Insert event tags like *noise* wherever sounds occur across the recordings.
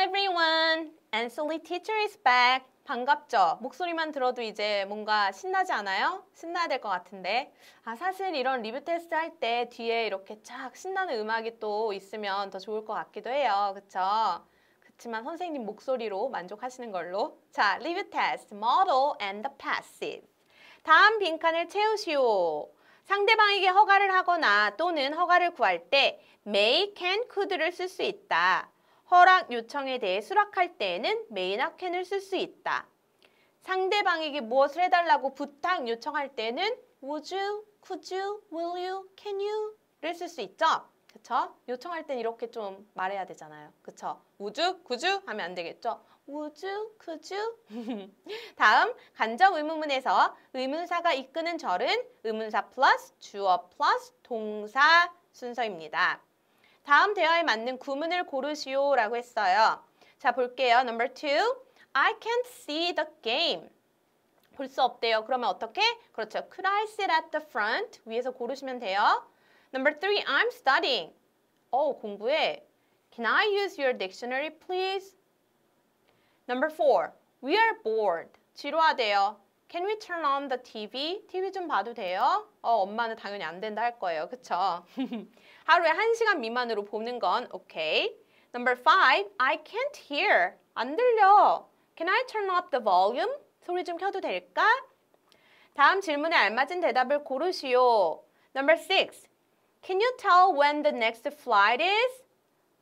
everyone. Ansley teacher is back. 반갑죠? 목소리만 들어도 이제 뭔가 신나지 않아요? 신나야 될 것 같은데. 아, 사실 이런 리뷰 테스트 할 때 뒤에 이렇게 쫙 신나는 음악이 또 있으면 더 좋을 것 같기도 해요. 그쵸? 그렇지만 선생님 목소리로 만족하시는 걸로. 자, 리뷰 테스트. model and the passive. 다음 빈칸을 채우시오. 상대방에게 허가를 하거나 또는 허가를 구할 때 may, can, could를 쓸 수 있다. 허락 요청에 대해 수락할 때에는 메인 악행을쓸 수 있다. 상대방에게 무엇을 해달라고 부탁 요청할 때는 would you, could you, will you, can you 를쓸 수 있죠. 그렇죠 요청할 땐 이렇게 좀 말해야 되잖아요. 그쵸? would you, could you 하면 안 되겠죠? would you, could you? *laughs* 다음 간접 의문문에서 의문사가 이끄는 절은 의문사 플러스 주어 플러스 동사 순서입니다. 다음 대화에 맞는 구문을 고르시오 라고 했어요. 자, 볼게요. Number two. I can't see the game. 볼 수 없대요. 그러면 어떻게? 그렇죠. Could I sit at the front? 위에서 고르시면 돼요. Number three. I'm studying. 어, 공부해. Can I use your dictionary, please? Number four. We are bored. 지루하대요. Can we turn on the TV? TV 좀 봐도 돼요? 어, 엄마는 당연히 안 된다 할 거예요. 그쵸? 하루에 1시간 미만으로 보는 건 오케이. Number five, I can't hear. 안 들려. Can I turn up the volume? 소리 좀 켜도 될까? 다음 질문에 알맞은 대답을 고르시오. Number six, Can you tell when the next flight is?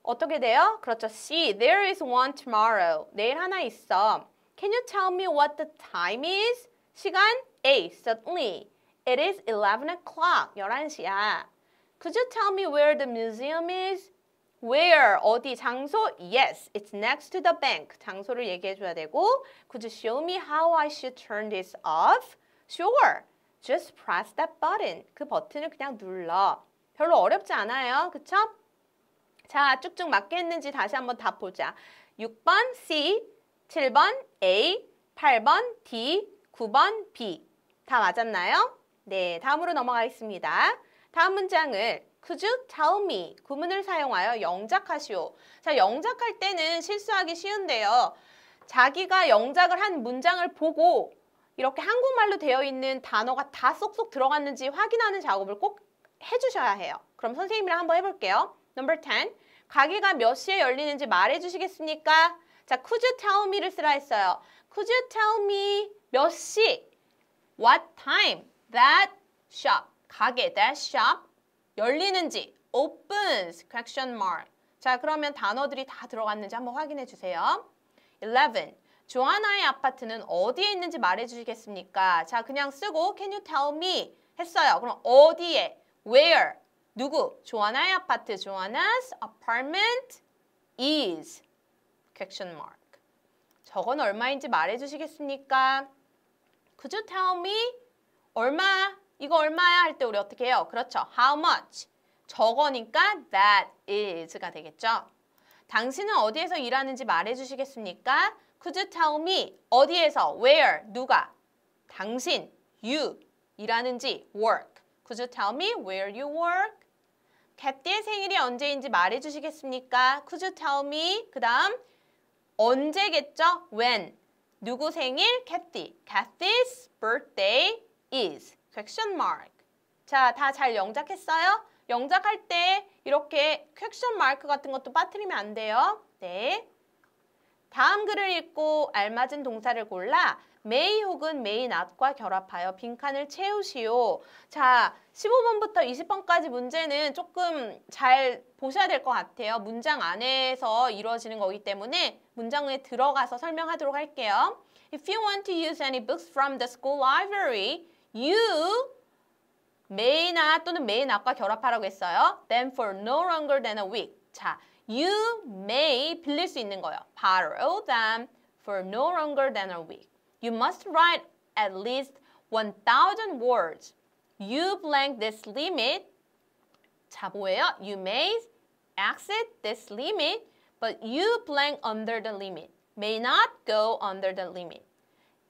어떻게 돼요? 그렇죠. See, there is one tomorrow. 내일 하나 있어. Can you tell me what the time is? 시간 A. Suddenly. It is 11 o'clock. 11시야. Could you tell me where the museum is? Where? 어디? 장소? Yes, it's next to the bank. 장소를 얘기해줘야 되고 Could you show me how I should turn this off? Sure. Just press that button. 그 버튼을 그냥 눌러. 별로 어렵지 않아요. 그쵸? 자, 쭉쭉 맞겠는지 다시 한번 다 보자. 6번 C, 7번 A, 8번 D, 9번 B. 다 맞았나요? 네, 다음으로 넘어가겠습니다. 다음 문장을 Could you tell me? 구문을 사용하여 영작하시오. 자, 영작할 때는 실수하기 쉬운데요. 자기가 영작을 한 문장을 보고 이렇게 한국말로 되어 있는 단어가 다 쏙쏙 들어갔는지 확인하는 작업을 꼭 해주셔야 해요. 그럼 선생님이랑 한번 해볼게요. Number 10. 가게가 몇 시에 열리는지 말해주시겠습니까? 자, could you tell me를 쓰라 했어요. could you tell me 몇 시? What time? That shop. 가게 that shop 열리는지 opens question mark. 자, 그러면 단어들이 다 들어갔는지 한번 확인해 주세요. 11. 조하나의 아파트는 어디에 있는지 말해 주시겠습니까? 자, 그냥 쓰고 can you tell me 했어요. 그럼 어디에? where? 누구? 조하나의 아파트, 조하나's apartment is question mark. 저건 얼마인지 말해주시겠습니까? Could you tell me? 얼마? 이거 얼마야? 할 때 우리 어떻게 해요? 그렇죠. How much? 저거니까 that is가 되겠죠. 당신은 어디에서 일하는지 말해주시겠습니까? Could you tell me? 어디에서? Where? 누가? 당신, you 일하는지 work. Could you tell me where you work? 캡디의 생일이 언제인지 말해주시겠습니까? Could you tell me? 그 다음 언제겠죠? When. 누구 생일? Kathy. Kathy's birthday is. question mark. 자, 다 잘 영작했어요? 영작할 때 이렇게 퀘션 마크 같은 것도 빠뜨리면 안 돼요. 네. 다음 글을 읽고 알맞은 동사를 골라 may 혹은 may not과 결합하여 빈칸을 채우시오. 자, 15번부터 20번까지 문제는 조금 잘 보셔야 될 것 같아요. 문장 안에서 이루어지는 거기 때문에 문장에 들어가서 설명하도록 할게요. If you want to use any books from the school library, you may not 또는 may not과 결합하라고 했어요. Then for no longer than a week. 자, you may 빌릴 수 있는 거예요. 바로 them for no longer than a week. You must write at least 1,000 words. You blank this limit. 자, 뭐예요? You may exit this limit, but you blank under the limit. May not go under the limit.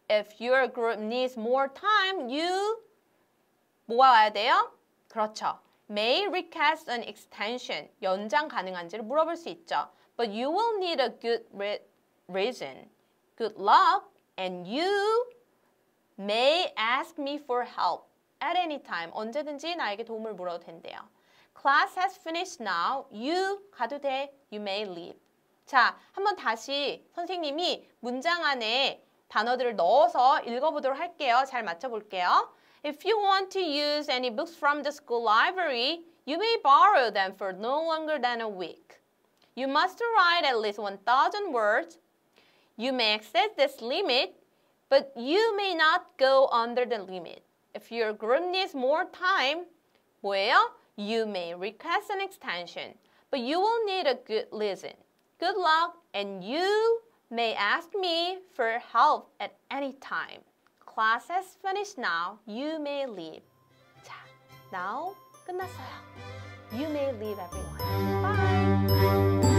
If your group needs more time, you 모아야 돼요? 그렇죠. May request an extension, 연장 가능한지를 물어볼 수 있죠. But you will need a good reason. Good luck and you may ask me for help at any time. 언제든지 나에게 도움을 물어도 된대요. Class has finished now. You 가도 돼. You may leave. 자, 한번 다시 선생님이 문장 안에 단어들을 넣어서 읽어보도록 할게요. 잘 맞춰볼게요. If you want to use any books from the school library, you may borrow them for no longer than a week. You must write at least 1,000 words you may exceed this limit, but you may not go under the limit. If your group needs more time, well, you may request an extension, but you will need a good reason. Good luck, and you may ask me for help at any time. Class has finished now. You may leave. 자, now 끝났어요. You may leave everyone. Bye.